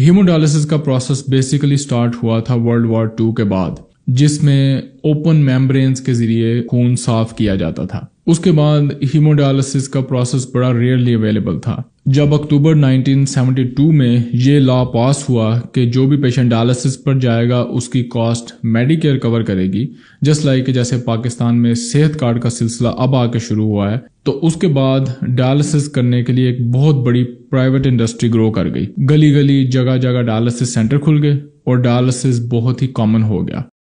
हीमोडालिसिस का process basically start हुआ था वर्ल्ड वॉर टू के बाद जिसमें ओपन मेम्ब्रेन्स के जरिए खून साफ किया जाता था उसके बाद हीमोडायलिसिस का प्रोसेस बड़ा रेयरली अवेलेबल था जब अक्टूबर 1972 में ये लॉ पास हुआ कि जो भी पेशेंट डायलिसिस पर जाएगा उसकी कॉस्ट मेडिकेयर कवर करेगी जस्ट लाइक जैसे पाकिस्तान में सेहत कार्ड का सिलसिला अब आके शुरू हुआ है तो उसके बाद डायलिसिस करने के लिए एक बहुत बड़ी प्राइवेट इंडस्ट्री ग्रो कर गई गली गली जगह जगह डायलिसिस सेंटर खुल गए और डायलिसिस बहुत ही कॉमन हो गया